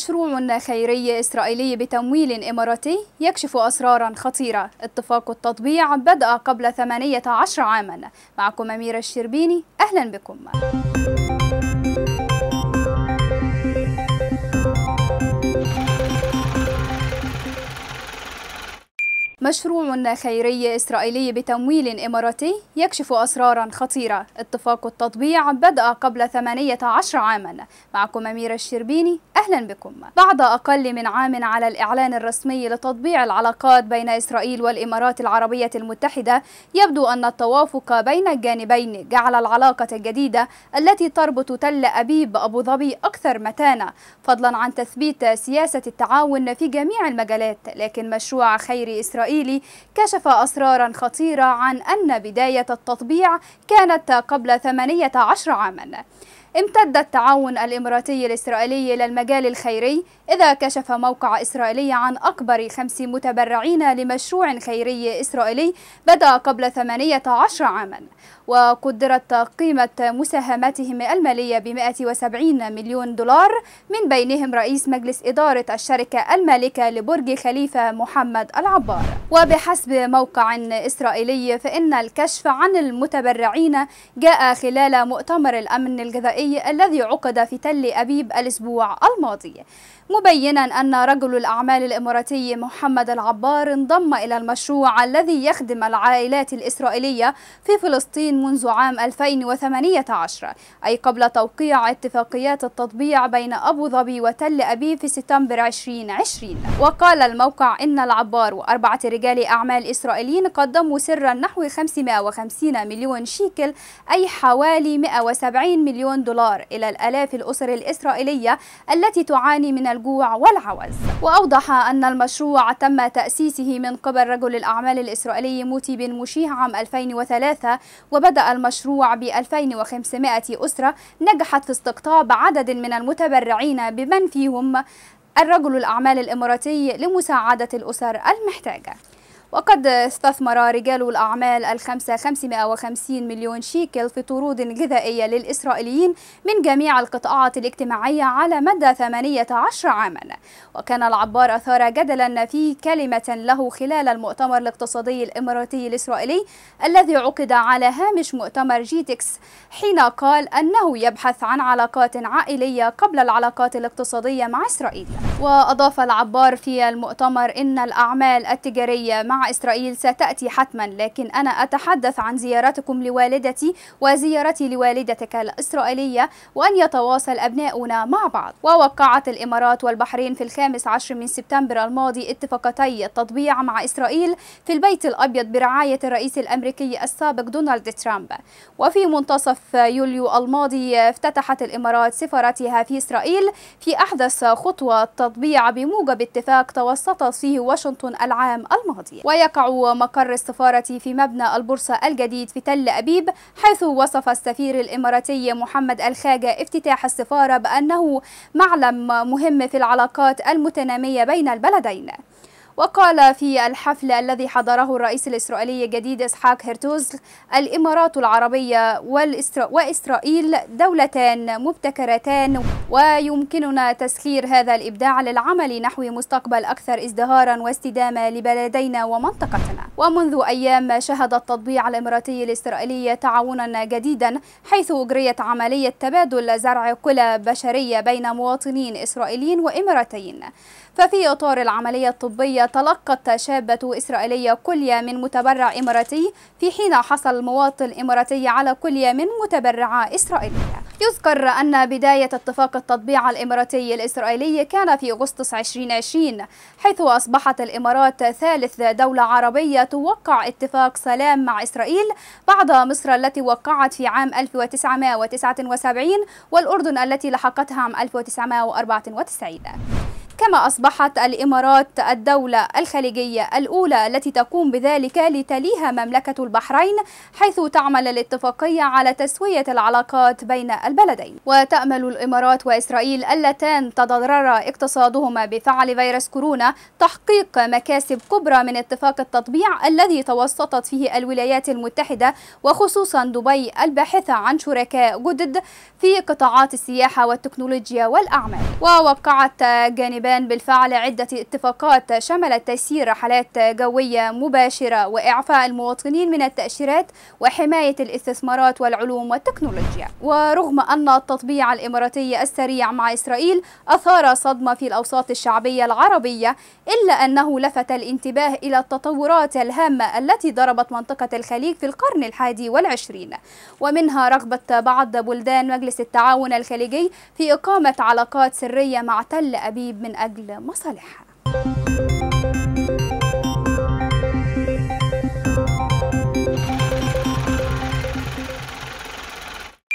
مشروع خيري إسرائيلي بتمويل إماراتي يكشف أسرارا خطيرة اتفاق التطبيع بدأ قبل 18 عاما معكم أمير الشربيني أهلا بكم مشروع خيري إسرائيلي بتمويل إماراتي يكشف أسرارا خطيرة اتفاق التطبيع بدأ قبل 18 عاما معكم أميرة الشربيني أهلا بكم بعد أقل من عام على الإعلان الرسمي لتطبيع العلاقات بين إسرائيل والإمارات العربية المتحدة يبدو أن التوافق بين الجانبين جعل العلاقة الجديدة التي تربط تل أبيب أبو ظبي أكثر متانة فضلا عن تثبيت سياسة التعاون في جميع المجالات لكن مشروع خير إسرائيل البرازيلي كشف أسرارا خطيرة عن أن بداية التطبيع كانت قبل 18 عاما امتد التعاون الإماراتي الإسرائيلي إلى المجال الخيري إذا كشف موقع إسرائيلي عن أكبر خمس متبرعين لمشروع خيري إسرائيلي بدأ قبل 18 عاما وقدرت قيمة مساهماتهم المالية ب 170 مليون دولار من بينهم رئيس مجلس إدارة الشركة المالكة لبرج خليفة محمد العبار وبحسب موقع إسرائيلي فإن الكشف عن المتبرعين جاء خلال مؤتمر الأمن الغذائي الغذائي الذي عقد في تل أبيب الأسبوع الماضي مبينا أن رجل الأعمال الإماراتي محمد العبار انضم إلى المشروع الذي يخدم العائلات الإسرائيلية في فلسطين منذ عام 2018 أي قبل توقيع اتفاقيات التطبيع بين أبو ظبي وتل أبيب في سبتمبر 2020 وقال الموقع إن العبار وأربعة رجال أعمال إسرائيليين قدموا سرا نحو 550 مليون شيكل أي حوالي 170 مليون دولار الدولار إلى الآلاف الأسر الإسرائيلية التي تعاني من الجوع والعوز وأوضح أن المشروع تم تأسيسه من قبل رجل الأعمال الإسرائيلي موتي بن مشيه عام 2003 وبدأ المشروع ب 2500 أسرة نجحت في استقطاب عدد من المتبرعين بمن فيهم الرجل الأعمال الإماراتي لمساعدة الأسر المحتاجة وقد استثمر رجال الأعمال الخمسة 550 مليون شيكل في طرود غذائية للإسرائيليين من جميع القطاعات الاجتماعية على مدى 18 عاما وكان العبار أثار جدلا في كلمة له خلال المؤتمر الاقتصادي الإماراتي الإسرائيلي الذي عقد على هامش مؤتمر جيتكس حين قال أنه يبحث عن علاقات عائلية قبل العلاقات الاقتصادية مع إسرائيل وأضاف العبار في المؤتمر أن الأعمال التجارية مع إسرائيل ستأتي حتما لكن أنا أتحدث عن زيارتكم لوالدتي وزيارتي لوالدتك الإسرائيلية وأن يتواصل أبناؤنا مع بعض ووقعت الإمارات والبحرين في الخامس عشر من سبتمبر الماضي اتفاقتي التطبيع مع إسرائيل في البيت الأبيض برعاية الرئيس الأمريكي السابق دونالد ترامب وفي منتصف يوليو الماضي افتتحت الإمارات سفارتها في إسرائيل في أحدث خطوة تطبيع بموجب اتفاق توسطت فيه واشنطن العام الماضي ويقع مقر السفارة في مبنى البورصة الجديد في تل أبيب حيث وصف السفير الإماراتي محمد الخاجة افتتاح السفارة بأنه معلم مهم في العلاقات المتنامية بين البلدين وقال في الحفل الذي حضره الرئيس الإسرائيلي الجديد إسحاق هرتوز الإمارات العربية والإسرا... وإسرائيل دولتان مبتكرتان ويمكننا تسخير هذا الإبداع للعمل نحو مستقبل أكثر ازدهارا واستدامة لبلدينا ومنطقتنا ومنذ أيام شهد التطبيع الإماراتي الإسرائيلي تعاونا جديدا حيث أجريت عملية تبادل زرع كلى بشرية بين مواطنين إسرائيليين وإماراتيين ففي إطار العملية الطبية تلقت شابة إسرائيلية كلية من متبرع إماراتي في حين حصل مواطن إماراتي على كلية من متبرعة إسرائيلية يذكر أن بداية اتفاق التطبيع الإماراتي الإسرائيلي كان في أغسطس 2020 حيث أصبحت الإمارات ثالث دولة عربية توقع اتفاق سلام مع إسرائيل بعد مصر التي وقعت في عام 1979 والأردن التي لحقتها عام 1994 كما أصبحت الإمارات الدولة الخليجية الأولى التي تقوم بذلك لتليها مملكة البحرين حيث تعمل الاتفاقية على تسوية العلاقات بين البلدين وتأمل الإمارات وإسرائيل اللتان تضرر اقتصادهما بفعل فيروس كورونا تحقيق مكاسب كبرى من اتفاق التطبيع الذي توسطت فيه الولايات المتحدة وخصوصا دبي الباحثة عن شركاء جدد في قطاعات السياحة والتكنولوجيا والأعمال ووقعت جانبان أعلن بالفعل عدة اتفاقات شملت تيسير رحلات جوية مباشرة وإعفاء المواطنين من التأشيرات وحماية الاستثمارات والعلوم والتكنولوجيا ورغم أن التطبيع الإماراتي السريع مع إسرائيل أثار صدمة في الأوساط الشعبية العربية إلا أنه لفت الانتباه إلى التطورات الهامة التي ضربت منطقة الخليج في القرن الحادي والعشرين ومنها رغبة بعض بلدان مجلس التعاون الخليجي في إقامة علاقات سرية مع تل أبيب من أجل مصالحها